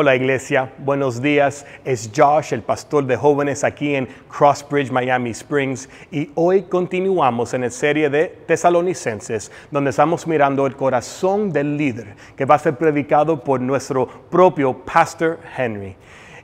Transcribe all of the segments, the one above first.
Hola iglesia, buenos días. Es Josh, el pastor de jóvenes aquí en Crossbridge, Miami Springs, y hoy continuamos en la serie de Tesalonicenses, donde estamos mirando el corazón del líder, que va a ser predicado por nuestro propio pastor Henry.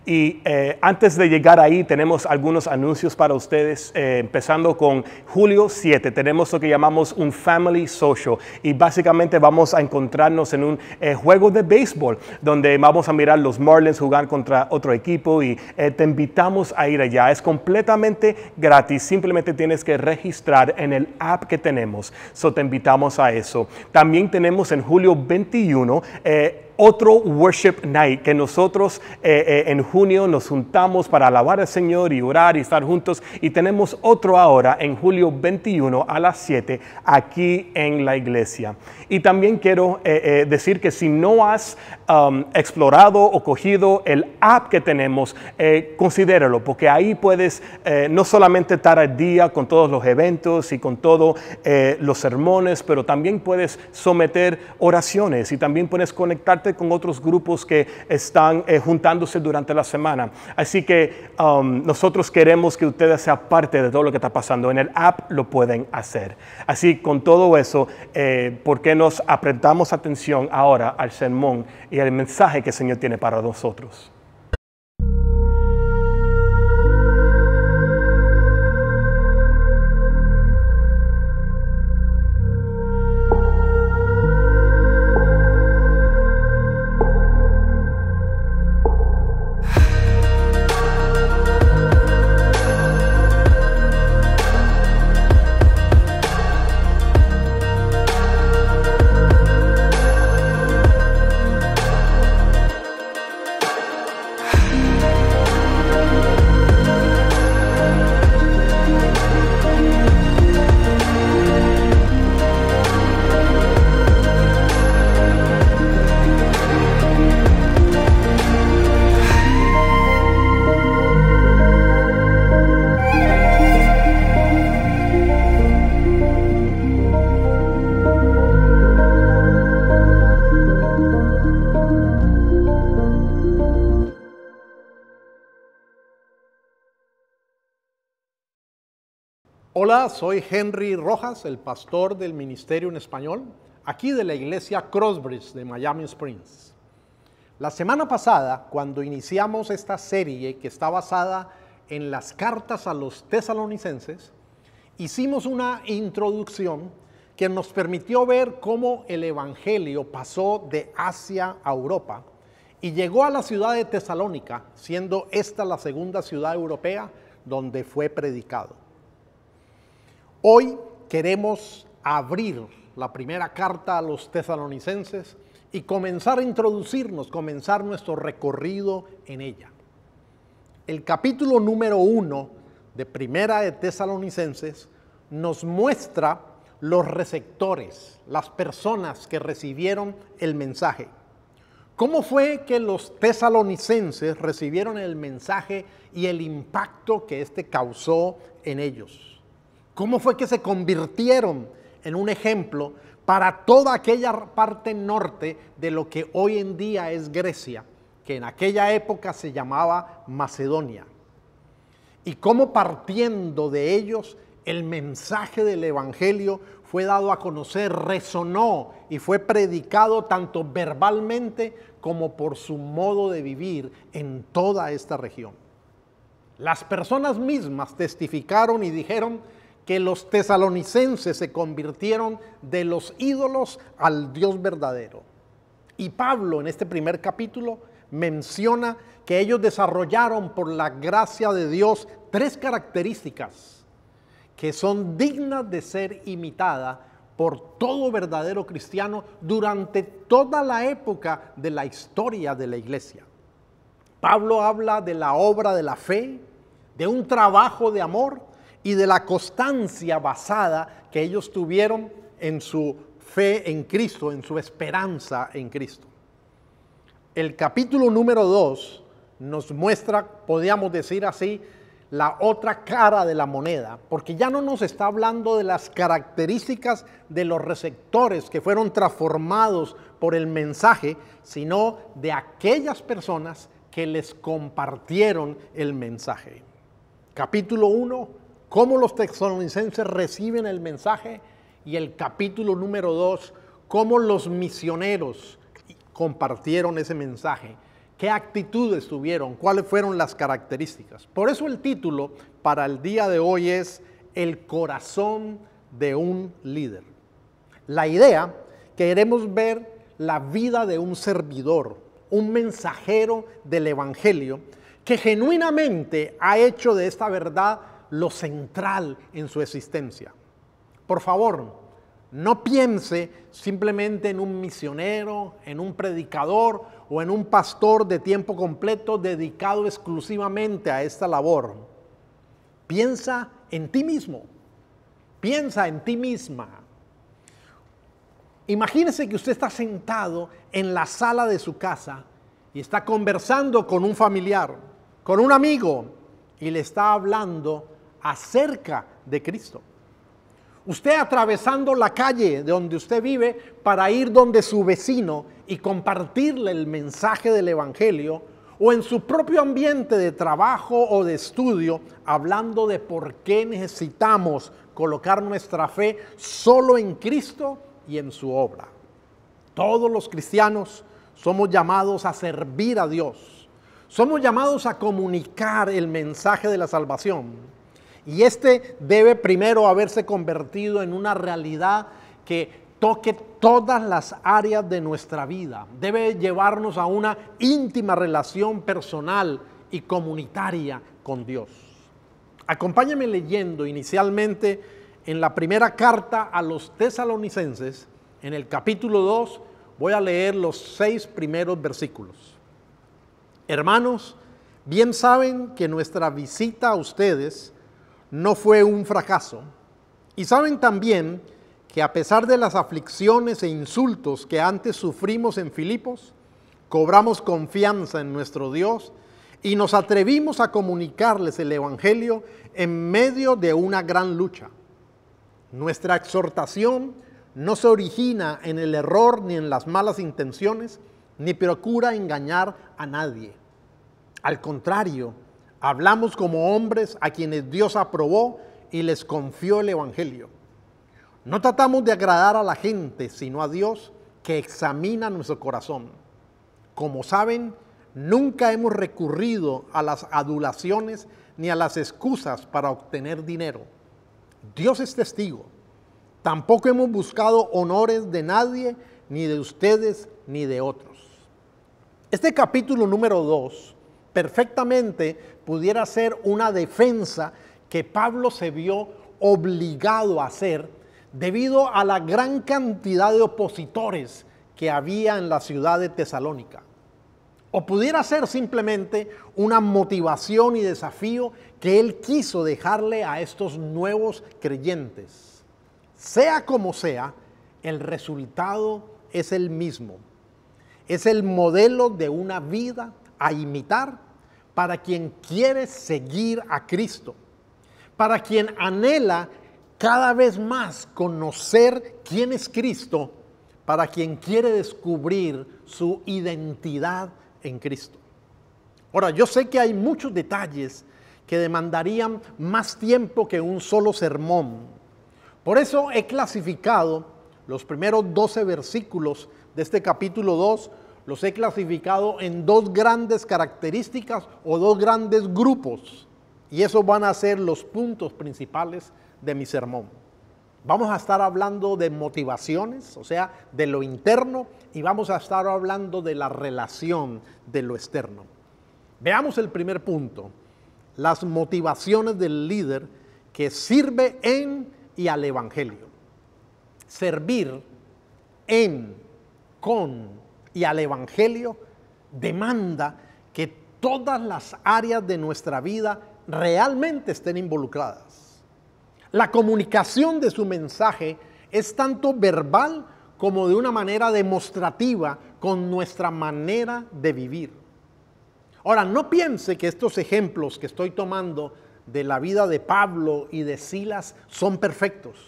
Y eh, antes de llegar ahí tenemos algunos anuncios para ustedes, eh, empezando con julio 7, tenemos lo que llamamos un Family Social y básicamente vamos a encontrarnos en un eh, juego de béisbol donde vamos a mirar los Marlins jugar contra otro equipo y te invitamos a ir allá. Es completamente gratis, simplemente tienes que registrar en el app que tenemos, so te invitamos a eso. También tenemos en julio 21 otro worship night, que nosotros eh, eh, en junio nos juntamos para alabar al Señor y orar y estar juntos. Y tenemos otro ahora en julio 21 a las 7 aquí en la iglesia. Y también quiero eh, decir que si no has um, explorado o cogido el app que tenemos, considéralo, porque ahí puedes no solamente estar al día con todos los eventos y con todos los sermones, pero también puedes someter oraciones y también puedes conectarte con otros grupos que están eh, juntándose durante la semana. Así que um, nosotros queremos que ustedes sean parte de todo lo que está pasando. En el app lo pueden hacer. Así, con todo eso, eh, ¿por qué nos apretamos atención ahora al sermón y al mensaje que el Señor tiene para nosotros? soy Henry Rojas, el pastor del Ministerio en Español, aquí de la iglesia Crossbridge de Miami Springs. La semana pasada, cuando iniciamos esta serie que está basada en las cartas a los tesalonicenses, hicimos una introducción que nos permitió ver cómo el Evangelio pasó de Asia a Europa y llegó a la ciudad de Tesalónica, siendo esta la segunda ciudad europea donde fue predicado. Hoy queremos abrir la primera carta a los tesalonicenses y comenzar a introducirnos, comenzar nuestro recorrido en ella. El capítulo número uno de Primera de Tesalonicenses nos muestra los receptores, las personas que recibieron el mensaje. ¿Cómo fue que los tesalonicenses recibieron el mensaje y el impacto que éste causó en ellos? ¿Cómo fue que se convirtieron en un ejemplo para toda aquella parte norte de lo que hoy en día es Grecia, que en aquella época se llamaba Macedonia? Y cómo partiendo de ellos el mensaje del Evangelio fue dado a conocer, resonó y fue predicado tanto verbalmente como por su modo de vivir en toda esta región. Las personas mismas testificaron y dijeron, que los tesalonicenses se convirtieron de los ídolos al Dios verdadero. Y Pablo en este primer capítulo menciona que ellos desarrollaron por la gracia de Dios tres características que son dignas de ser imitadas por todo verdadero cristiano durante toda la época de la historia de la iglesia. Pablo habla de la obra de la fe, de un trabajo de amor y de la constancia basada que ellos tuvieron en su fe en Cristo, en su esperanza en Cristo. El capítulo número 2 nos muestra, podríamos decir así, la otra cara de la moneda, porque ya no nos está hablando de las características de los receptores que fueron transformados por el mensaje, sino de aquellas personas que les compartieron el mensaje. Capítulo 1, cómo los texonicenses reciben el mensaje y el capítulo número 2, cómo los misioneros compartieron ese mensaje, qué actitudes tuvieron, cuáles fueron las características. Por eso el título para el día de hoy es El corazón de un líder. La idea, queremos ver la vida de un servidor, un mensajero del Evangelio, que genuinamente ha hecho de esta verdad lo central en su existencia. Por favor, no piense simplemente en un misionero, en un predicador o en un pastor de tiempo completo dedicado exclusivamente a esta labor. Piensa en ti mismo. Piensa en ti misma. Imagínese que usted está sentado en la sala de su casa y está conversando con un familiar, con un amigo, y le está hablando acerca de Cristo. Usted atravesando la calle de donde usted vive para ir donde su vecino y compartirle el mensaje del Evangelio, o en su propio ambiente de trabajo o de estudio, hablando de por qué necesitamos colocar nuestra fe solo en Cristo y en su obra. Todos los cristianos somos llamados a servir a Dios. Somos llamados a comunicar el mensaje de la salvación y este debe primero haberse convertido en una realidad que toque todas las áreas de nuestra vida. Debe llevarnos a una íntima relación personal y comunitaria con Dios. Acompáñame leyendo inicialmente en la primera carta a los tesalonicenses, en el capítulo 2, voy a leer los seis primeros versículos. Hermanos, bien saben que nuestra visita a ustedes no fue un fracaso. Y saben también que a pesar de las aflicciones e insultos que antes sufrimos en Filipos, cobramos confianza en nuestro Dios y nos atrevimos a comunicarles el Evangelio en medio de una gran lucha. Nuestra exhortación no se origina en el error ni en las malas intenciones, ni procura engañar a nadie. Al contrario, Hablamos como hombres a quienes Dios aprobó y les confió el Evangelio. No tratamos de agradar a la gente, sino a Dios que examina nuestro corazón. Como saben, nunca hemos recurrido a las adulaciones ni a las excusas para obtener dinero. Dios es testigo. Tampoco hemos buscado honores de nadie, ni de ustedes, ni de otros. Este capítulo número 2 perfectamente pudiera ser una defensa que Pablo se vio obligado a hacer debido a la gran cantidad de opositores que había en la ciudad de Tesalónica. O pudiera ser simplemente una motivación y desafío que él quiso dejarle a estos nuevos creyentes. Sea como sea, el resultado es el mismo. Es el modelo de una vida a imitar para quien quiere seguir a Cristo, para quien anhela cada vez más conocer quién es Cristo, para quien quiere descubrir su identidad en Cristo. Ahora, yo sé que hay muchos detalles que demandarían más tiempo que un solo sermón. Por eso he clasificado los primeros 12 versículos de este capítulo 2 los he clasificado en dos grandes características o dos grandes grupos. Y esos van a ser los puntos principales de mi sermón. Vamos a estar hablando de motivaciones, o sea, de lo interno, y vamos a estar hablando de la relación de lo externo. Veamos el primer punto, las motivaciones del líder que sirve en y al Evangelio. Servir en, con y al Evangelio demanda que todas las áreas de nuestra vida realmente estén involucradas. La comunicación de su mensaje es tanto verbal como de una manera demostrativa con nuestra manera de vivir. Ahora, no piense que estos ejemplos que estoy tomando de la vida de Pablo y de Silas son perfectos,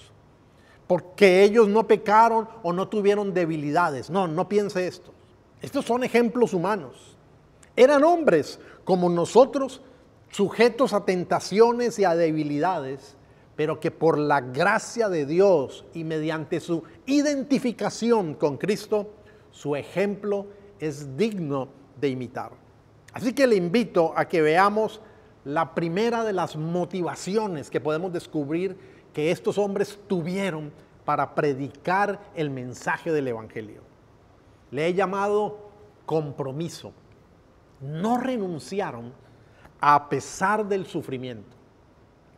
porque ellos no pecaron o no tuvieron debilidades. No, no piense esto. Estos son ejemplos humanos. Eran hombres como nosotros, sujetos a tentaciones y a debilidades, pero que por la gracia de Dios y mediante su identificación con Cristo, su ejemplo es digno de imitar. Así que le invito a que veamos la primera de las motivaciones que podemos descubrir que estos hombres tuvieron para predicar el mensaje del Evangelio le he llamado compromiso. No renunciaron a pesar del sufrimiento.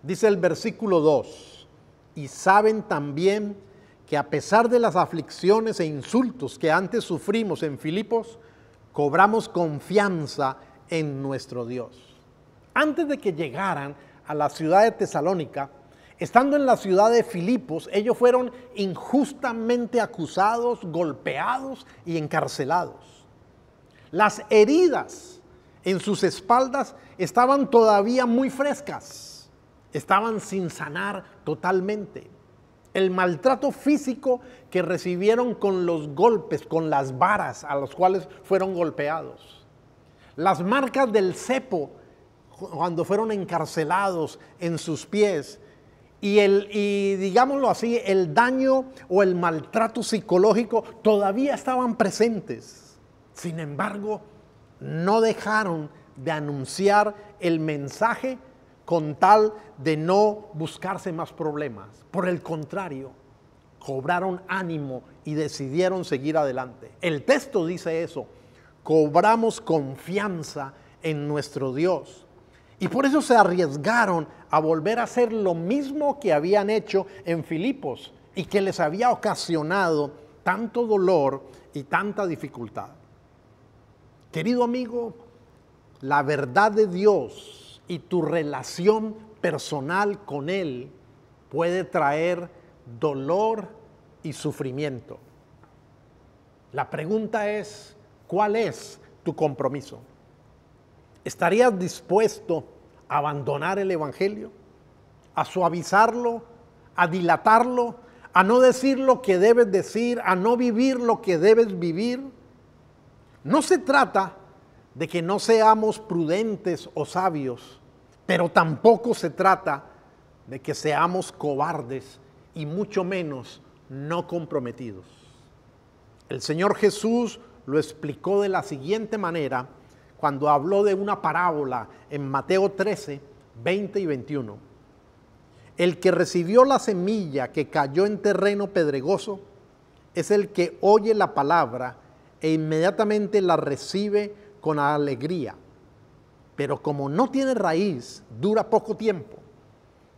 Dice el versículo 2, y saben también que a pesar de las aflicciones e insultos que antes sufrimos en Filipos, cobramos confianza en nuestro Dios. Antes de que llegaran a la ciudad de Tesalónica, Estando en la ciudad de Filipos, ellos fueron injustamente acusados, golpeados y encarcelados. Las heridas en sus espaldas estaban todavía muy frescas, estaban sin sanar totalmente. El maltrato físico que recibieron con los golpes, con las varas a las cuales fueron golpeados. Las marcas del cepo cuando fueron encarcelados en sus pies y, el, y digámoslo así, el daño o el maltrato psicológico todavía estaban presentes. Sin embargo, no dejaron de anunciar el mensaje con tal de no buscarse más problemas. Por el contrario, cobraron ánimo y decidieron seguir adelante. El texto dice eso. Cobramos confianza en nuestro Dios y por eso se arriesgaron a volver a hacer lo mismo que habían hecho en Filipos y que les había ocasionado tanto dolor y tanta dificultad. Querido amigo, la verdad de Dios y tu relación personal con Él puede traer dolor y sufrimiento. La pregunta es, ¿cuál es tu compromiso? ¿Estarías dispuesto a abandonar el Evangelio? ¿A suavizarlo? ¿A dilatarlo? ¿A no decir lo que debes decir? ¿A no vivir lo que debes vivir? No se trata de que no seamos prudentes o sabios, pero tampoco se trata de que seamos cobardes y mucho menos no comprometidos. El Señor Jesús lo explicó de la siguiente manera cuando habló de una parábola en Mateo 13, 20 y 21. El que recibió la semilla que cayó en terreno pedregoso es el que oye la palabra e inmediatamente la recibe con alegría. Pero como no tiene raíz, dura poco tiempo.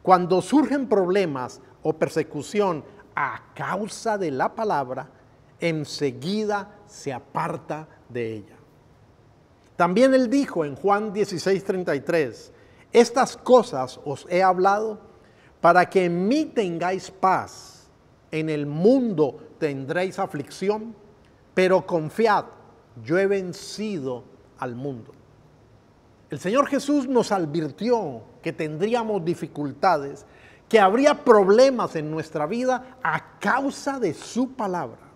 Cuando surgen problemas o persecución a causa de la palabra, enseguida se aparta de ella. También él dijo en Juan 16:33, estas cosas os he hablado para que en mí tengáis paz. En el mundo tendréis aflicción, pero confiad, yo he vencido al mundo. El Señor Jesús nos advirtió que tendríamos dificultades, que habría problemas en nuestra vida a causa de su palabra.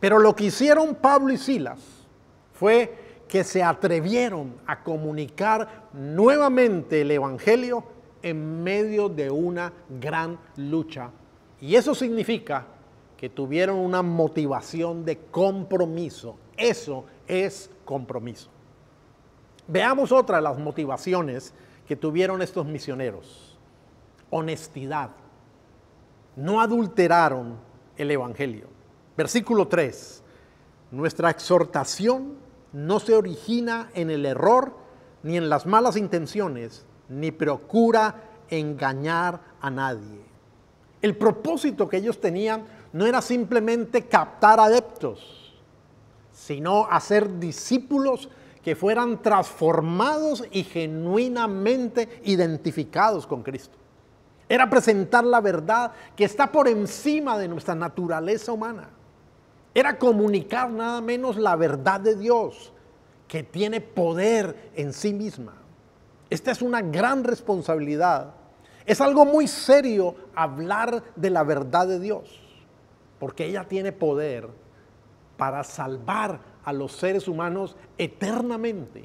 Pero lo que hicieron Pablo y Silas fue que se atrevieron a comunicar nuevamente el Evangelio en medio de una gran lucha. Y eso significa que tuvieron una motivación de compromiso. Eso es compromiso. Veamos otra de las motivaciones que tuvieron estos misioneros. Honestidad. No adulteraron el Evangelio. Versículo 3. Nuestra exhortación no se origina en el error, ni en las malas intenciones, ni procura engañar a nadie. El propósito que ellos tenían no era simplemente captar adeptos, sino hacer discípulos que fueran transformados y genuinamente identificados con Cristo. Era presentar la verdad que está por encima de nuestra naturaleza humana. Era comunicar nada menos la verdad de Dios, que tiene poder en sí misma. Esta es una gran responsabilidad. Es algo muy serio hablar de la verdad de Dios, porque ella tiene poder para salvar a los seres humanos eternamente,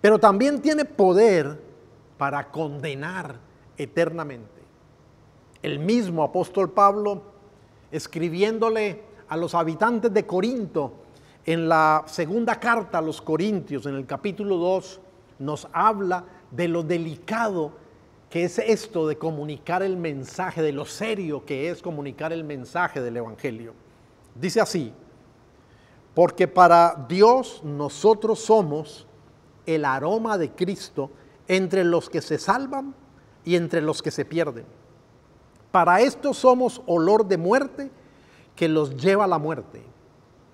pero también tiene poder para condenar eternamente. El mismo apóstol Pablo, escribiéndole a los habitantes de Corinto, en la segunda carta a los Corintios, en el capítulo 2, nos habla de lo delicado que es esto de comunicar el mensaje, de lo serio que es comunicar el mensaje del Evangelio. Dice así, porque para Dios nosotros somos el aroma de Cristo entre los que se salvan y entre los que se pierden. Para esto somos olor de muerte que los lleva a la muerte,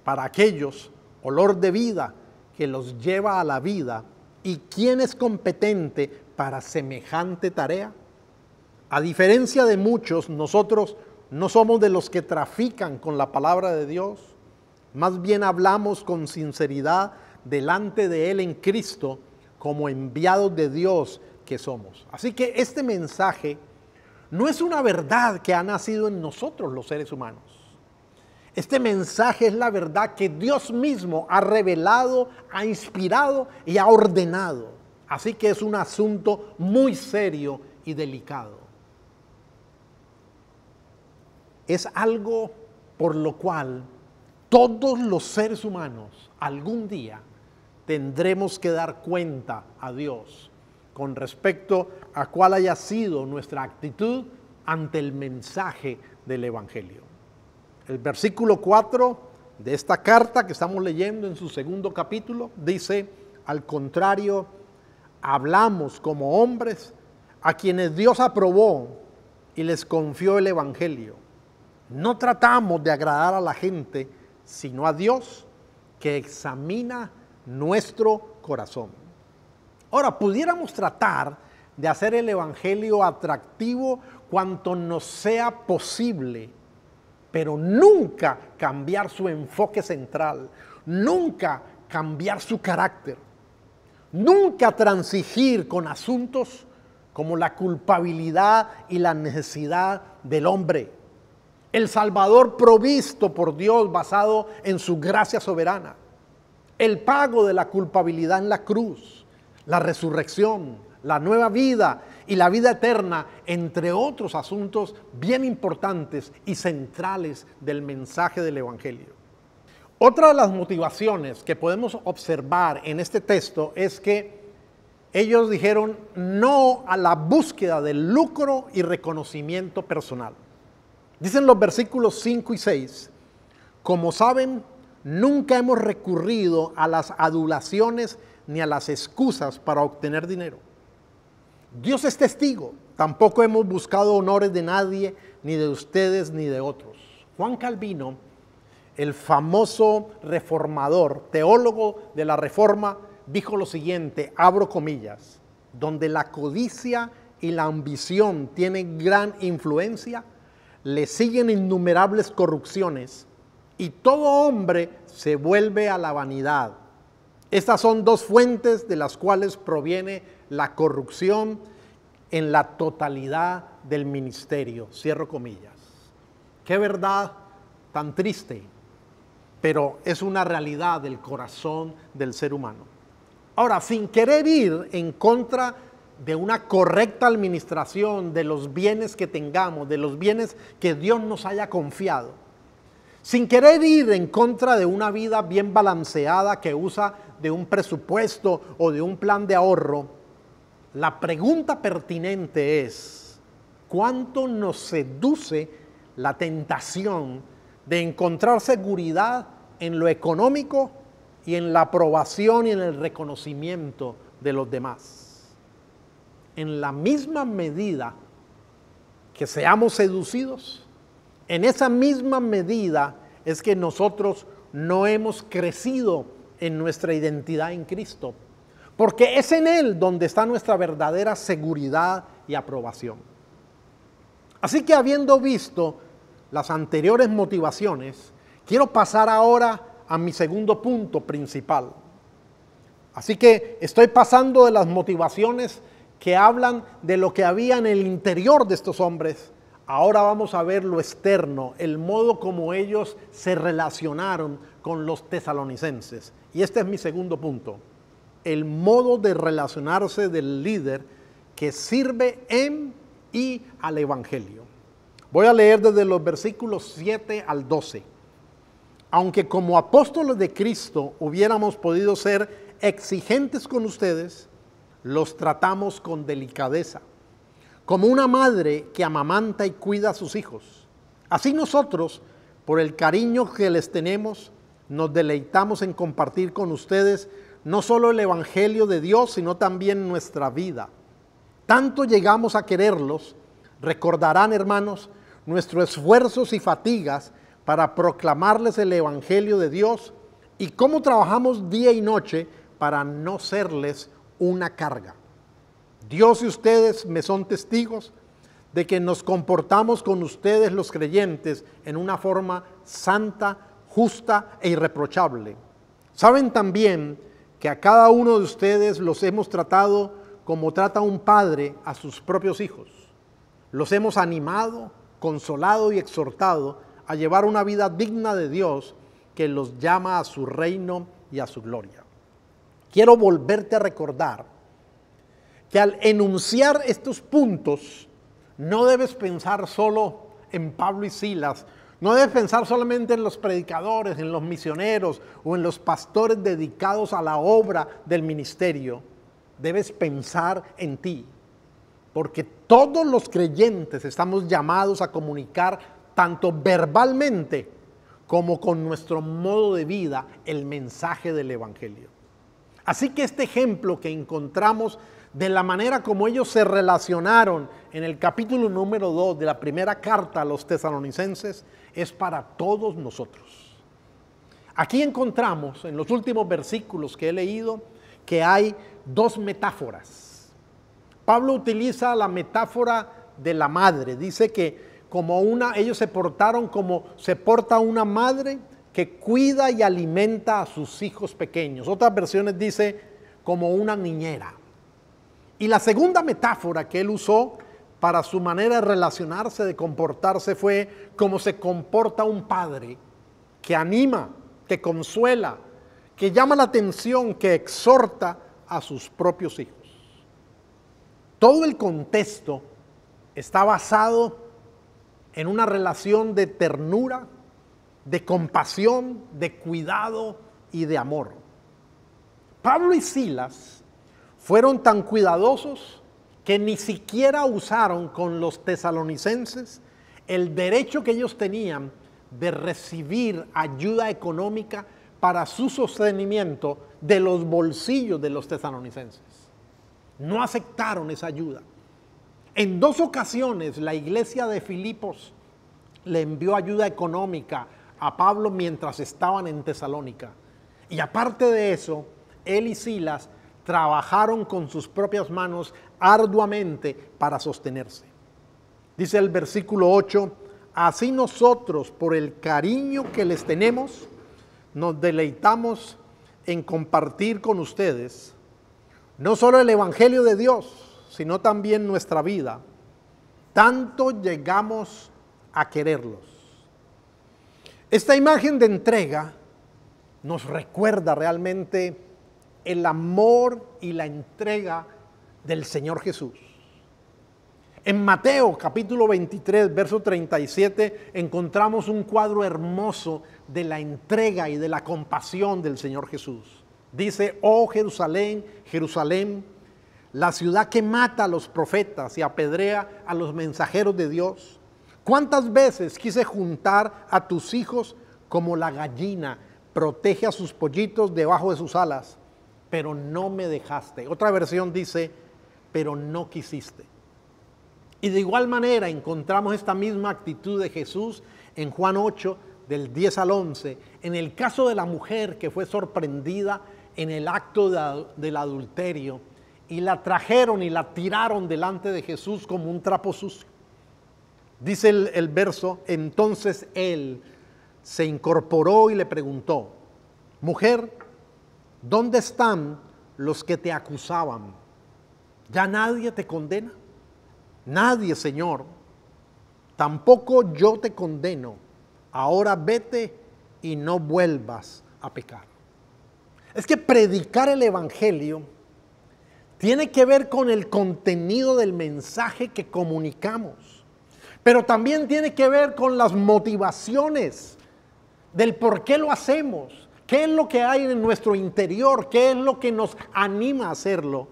para aquellos olor de vida que los lleva a la vida, y quién es competente para semejante tarea. A diferencia de muchos, nosotros no somos de los que trafican con la palabra de Dios, más bien hablamos con sinceridad delante de Él en Cristo como enviados de Dios que somos. Así que este mensaje no es una verdad que ha nacido en nosotros los seres humanos. Este mensaje es la verdad que Dios mismo ha revelado, ha inspirado y ha ordenado. Así que es un asunto muy serio y delicado. Es algo por lo cual todos los seres humanos algún día tendremos que dar cuenta a Dios con respecto a cuál haya sido nuestra actitud ante el mensaje del Evangelio el versículo 4 de esta carta que estamos leyendo en su segundo capítulo dice, al contrario, hablamos como hombres a quienes Dios aprobó y les confió el Evangelio. No tratamos de agradar a la gente, sino a Dios que examina nuestro corazón. Ahora, pudiéramos tratar de hacer el Evangelio atractivo cuanto nos sea posible pero nunca cambiar su enfoque central, nunca cambiar su carácter, nunca transigir con asuntos como la culpabilidad y la necesidad del hombre. El Salvador provisto por Dios basado en su gracia soberana. El pago de la culpabilidad en la cruz, la resurrección, la nueva vida y la vida eterna, entre otros asuntos bien importantes y centrales del mensaje del Evangelio. Otra de las motivaciones que podemos observar en este texto es que ellos dijeron no a la búsqueda del lucro y reconocimiento personal. Dicen los versículos 5 y 6, como saben, nunca hemos recurrido a las adulaciones ni a las excusas para obtener dinero. Dios es testigo. Tampoco hemos buscado honores de nadie, ni de ustedes, ni de otros. Juan Calvino, el famoso reformador, teólogo de la Reforma, dijo lo siguiente, abro comillas, donde la codicia y la ambición tienen gran influencia, le siguen innumerables corrupciones y todo hombre se vuelve a la vanidad. Estas son dos fuentes de las cuales proviene la corrupción en la totalidad del ministerio. Cierro comillas. Qué verdad tan triste, pero es una realidad del corazón del ser humano. Ahora, sin querer ir en contra de una correcta administración de los bienes que tengamos, de los bienes que Dios nos haya confiado, sin querer ir en contra de una vida bien balanceada que usa de un presupuesto o de un plan de ahorro, la pregunta pertinente es, ¿cuánto nos seduce la tentación de encontrar seguridad en lo económico y en la aprobación y en el reconocimiento de los demás? En la misma medida que seamos seducidos, en esa misma medida es que nosotros no hemos crecido en nuestra identidad en Cristo porque es en Él donde está nuestra verdadera seguridad y aprobación. Así que habiendo visto las anteriores motivaciones, quiero pasar ahora a mi segundo punto principal. Así que estoy pasando de las motivaciones que hablan de lo que había en el interior de estos hombres. Ahora vamos a ver lo externo, el modo como ellos se relacionaron con los tesalonicenses. Y este es mi segundo punto el modo de relacionarse del líder que sirve en y al Evangelio. Voy a leer desde los versículos 7 al 12. Aunque como apóstoles de Cristo hubiéramos podido ser exigentes con ustedes, los tratamos con delicadeza, como una madre que amamanta y cuida a sus hijos. Así nosotros, por el cariño que les tenemos, nos deleitamos en compartir con ustedes no solo el Evangelio de Dios, sino también nuestra vida. Tanto llegamos a quererlos, recordarán hermanos, nuestros esfuerzos y fatigas para proclamarles el Evangelio de Dios y cómo trabajamos día y noche para no serles una carga. Dios y ustedes me son testigos de que nos comportamos con ustedes los creyentes en una forma santa, justa e irreprochable. Saben también que a cada uno de ustedes los hemos tratado como trata un padre a sus propios hijos. Los hemos animado, consolado y exhortado a llevar una vida digna de Dios que los llama a su reino y a su gloria. Quiero volverte a recordar que al enunciar estos puntos, no debes pensar solo en Pablo y Silas no debes pensar solamente en los predicadores, en los misioneros o en los pastores dedicados a la obra del ministerio. Debes pensar en ti, porque todos los creyentes estamos llamados a comunicar tanto verbalmente como con nuestro modo de vida el mensaje del Evangelio. Así que este ejemplo que encontramos de la manera como ellos se relacionaron en el capítulo número 2 de la primera carta a los tesalonicenses es para todos nosotros. Aquí encontramos en los últimos versículos que he leído que hay dos metáforas. Pablo utiliza la metáfora de la madre, dice que como una ellos se portaron como se porta una madre que cuida y alimenta a sus hijos pequeños. Otras versiones dice como una niñera. Y la segunda metáfora que él usó para su manera de relacionarse, de comportarse, fue como se comporta un padre que anima, que consuela, que llama la atención, que exhorta a sus propios hijos. Todo el contexto está basado en una relación de ternura, de compasión, de cuidado y de amor. Pablo y Silas fueron tan cuidadosos que ni siquiera usaron con los tesalonicenses el derecho que ellos tenían de recibir ayuda económica para su sostenimiento de los bolsillos de los tesalonicenses. No aceptaron esa ayuda. En dos ocasiones la iglesia de Filipos le envió ayuda económica a Pablo mientras estaban en Tesalónica. Y aparte de eso, él y Silas trabajaron con sus propias manos arduamente para sostenerse. Dice el versículo 8, así nosotros por el cariño que les tenemos, nos deleitamos en compartir con ustedes no solo el Evangelio de Dios, sino también nuestra vida. Tanto llegamos a quererlos. Esta imagen de entrega nos recuerda realmente el amor y la entrega del Señor Jesús. En Mateo capítulo 23, verso 37, encontramos un cuadro hermoso de la entrega y de la compasión del Señor Jesús. Dice, oh Jerusalén, Jerusalén, la ciudad que mata a los profetas y apedrea a los mensajeros de Dios. ¿Cuántas veces quise juntar a tus hijos como la gallina protege a sus pollitos debajo de sus alas? Pero no me dejaste. Otra versión dice, pero no quisiste. Y de igual manera encontramos esta misma actitud de Jesús en Juan 8, del 10 al 11, en el caso de la mujer que fue sorprendida en el acto del adulterio y la trajeron y la tiraron delante de Jesús como un trapo sucio. Dice el verso, entonces él se incorporó y le preguntó, mujer, ¿dónde están los que te acusaban? Ya nadie te condena. Nadie, Señor. Tampoco yo te condeno. Ahora vete y no vuelvas a pecar. Es que predicar el Evangelio tiene que ver con el contenido del mensaje que comunicamos, pero también tiene que ver con las motivaciones del por qué lo hacemos, qué es lo que hay en nuestro interior, qué es lo que nos anima a hacerlo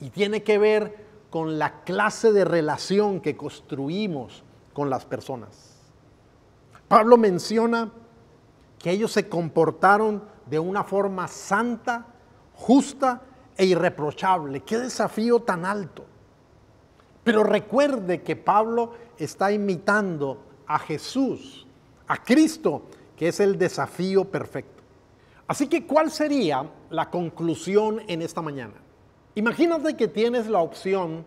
y tiene que ver con la clase de relación que construimos con las personas. Pablo menciona que ellos se comportaron de una forma santa, justa e irreprochable. Qué desafío tan alto. Pero recuerde que Pablo está imitando a Jesús, a Cristo, que es el desafío perfecto. Así que, ¿cuál sería la conclusión en esta mañana? Imagínate que tienes la opción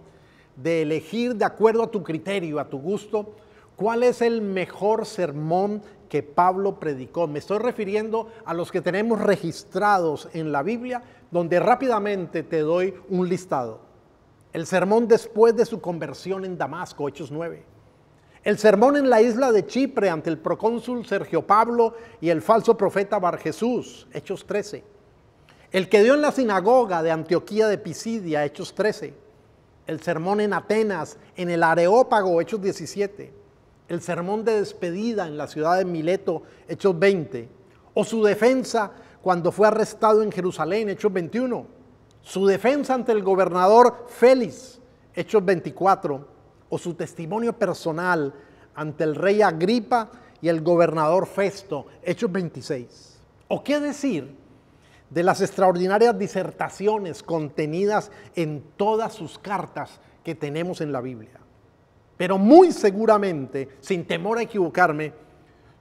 de elegir de acuerdo a tu criterio, a tu gusto, cuál es el mejor sermón que Pablo predicó. Me estoy refiriendo a los que tenemos registrados en la Biblia, donde rápidamente te doy un listado. El sermón después de su conversión en Damasco, Hechos 9. El sermón en la isla de Chipre ante el procónsul Sergio Pablo y el falso profeta Bar Jesús, Hechos 13 el que dio en la sinagoga de Antioquía de Pisidia, Hechos 13. El sermón en Atenas, en el Areópago, Hechos 17. El sermón de despedida en la ciudad de Mileto, Hechos 20. O su defensa cuando fue arrestado en Jerusalén, Hechos 21. Su defensa ante el gobernador Félix, Hechos 24. O su testimonio personal ante el rey Agripa y el gobernador Festo, Hechos 26. ¿O qué decir de las extraordinarias disertaciones contenidas en todas sus cartas que tenemos en la Biblia. Pero muy seguramente, sin temor a equivocarme,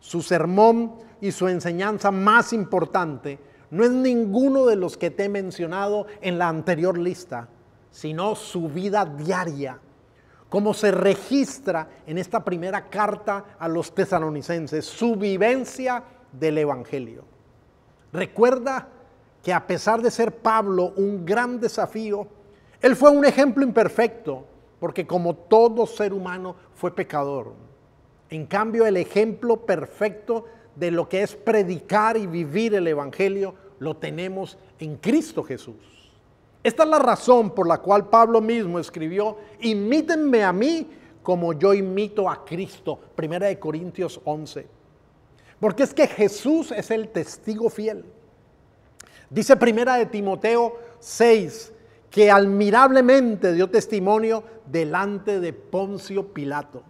su sermón y su enseñanza más importante no es ninguno de los que te he mencionado en la anterior lista, sino su vida diaria, como se registra en esta primera carta a los tesalonicenses, su vivencia del Evangelio. Recuerda que a pesar de ser Pablo un gran desafío, él fue un ejemplo imperfecto, porque como todo ser humano fue pecador. En cambio, el ejemplo perfecto de lo que es predicar y vivir el Evangelio lo tenemos en Cristo Jesús. Esta es la razón por la cual Pablo mismo escribió, imítenme a mí como yo imito a Cristo, Primera de Corintios 11. Porque es que Jesús es el testigo fiel Dice primera de Timoteo 6 que admirablemente dio testimonio delante de Poncio Pilato.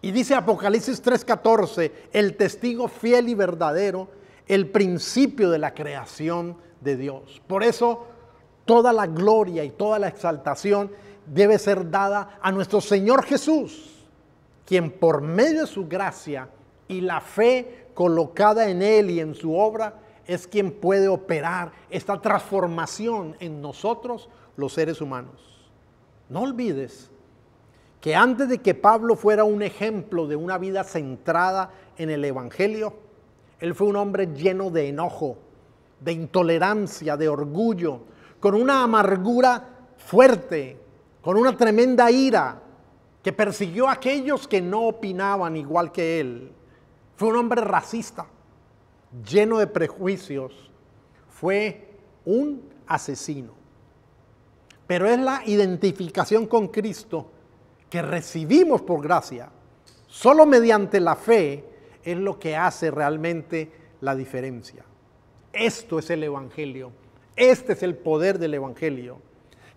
Y dice Apocalipsis 3:14, el testigo fiel y verdadero, el principio de la creación de Dios. Por eso toda la gloria y toda la exaltación debe ser dada a nuestro Señor Jesús, quien por medio de su gracia y la fe colocada en Él y en su obra, es quien puede operar esta transformación en nosotros los seres humanos. No olvides que antes de que Pablo fuera un ejemplo de una vida centrada en el Evangelio, él fue un hombre lleno de enojo, de intolerancia, de orgullo, con una amargura fuerte, con una tremenda ira, que persiguió a aquellos que no opinaban igual que él. Fue un hombre racista, lleno de prejuicios, fue un asesino. Pero es la identificación con Cristo que recibimos por gracia, solo mediante la fe, es lo que hace realmente la diferencia. Esto es el Evangelio, este es el poder del Evangelio,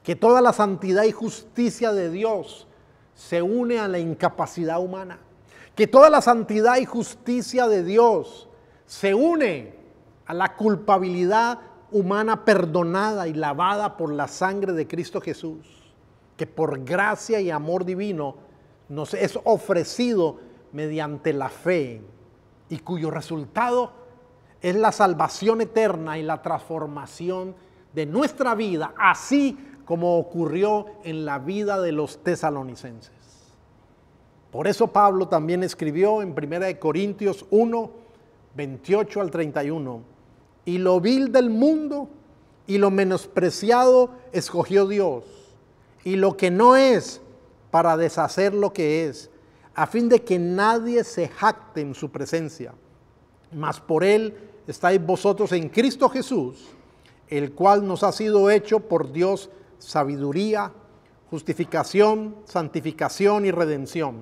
que toda la santidad y justicia de Dios se une a la incapacidad humana, que toda la santidad y justicia de Dios se une a la culpabilidad humana perdonada y lavada por la sangre de Cristo Jesús, que por gracia y amor divino nos es ofrecido mediante la fe y cuyo resultado es la salvación eterna y la transformación de nuestra vida, así como ocurrió en la vida de los tesalonicenses. Por eso Pablo también escribió en 1 Corintios 1, 28 al 31, y lo vil del mundo y lo menospreciado escogió Dios, y lo que no es para deshacer lo que es, a fin de que nadie se jacte en su presencia. Mas por él estáis vosotros en Cristo Jesús, el cual nos ha sido hecho por Dios sabiduría, justificación, santificación y redención,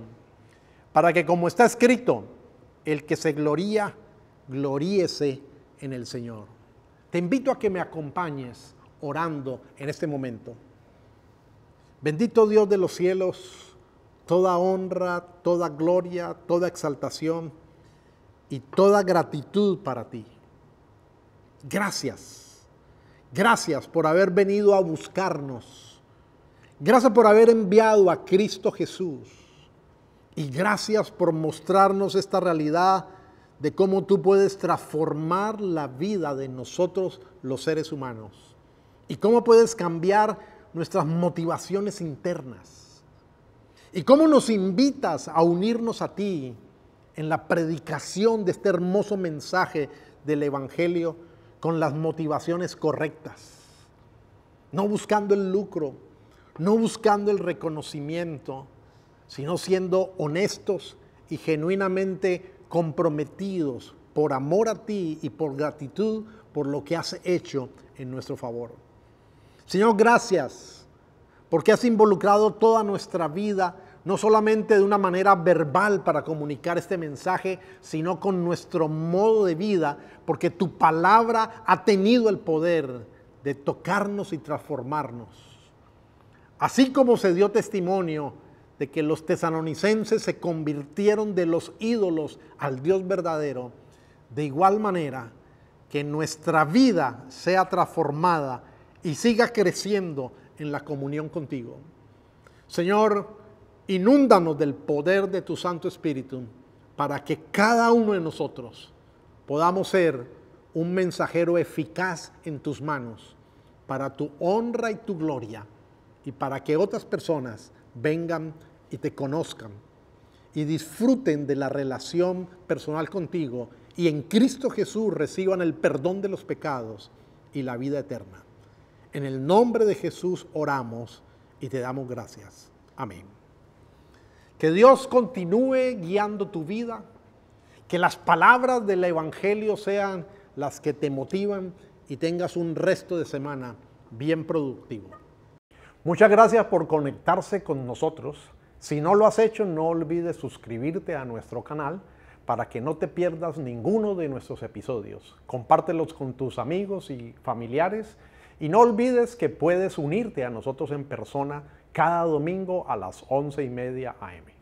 para que como está escrito, el que se gloría, gloríese en el Señor. Te invito a que me acompañes orando en este momento. Bendito Dios de los cielos, toda honra, toda gloria, toda exaltación y toda gratitud para ti. Gracias. Gracias por haber venido a buscarnos. Gracias por haber enviado a Cristo Jesús. Y gracias por mostrarnos esta realidad de cómo tú puedes transformar la vida de nosotros los seres humanos y cómo puedes cambiar nuestras motivaciones internas y cómo nos invitas a unirnos a ti en la predicación de este hermoso mensaje del Evangelio con las motivaciones correctas, no buscando el lucro, no buscando el reconocimiento, sino siendo honestos y genuinamente comprometidos por amor a ti y por gratitud por lo que has hecho en nuestro favor. Señor, gracias porque has involucrado toda nuestra vida, no solamente de una manera verbal para comunicar este mensaje, sino con nuestro modo de vida, porque tu palabra ha tenido el poder de tocarnos y transformarnos. Así como se dio testimonio de que los tesalonicenses se convirtieron de los ídolos al Dios verdadero, de igual manera que nuestra vida sea transformada y siga creciendo en la comunión contigo. Señor, inúndanos del poder de tu Santo Espíritu para que cada uno de nosotros podamos ser un mensajero eficaz en tus manos para tu honra y tu gloria y para que otras personas vengan y te conozcan y disfruten de la relación personal contigo y en Cristo Jesús reciban el perdón de los pecados y la vida eterna. En el nombre de Jesús oramos y te damos gracias. Amén. Que Dios continúe guiando tu vida, que las palabras del Evangelio sean las que te motivan y tengas un resto de semana bien productivo. Muchas gracias por conectarse con nosotros. Si no lo has hecho, no olvides suscribirte a nuestro canal para que no te pierdas ninguno de nuestros episodios. Compártelos con tus amigos y familiares y no olvides que puedes unirte a nosotros en persona cada domingo a las 11 y media AM.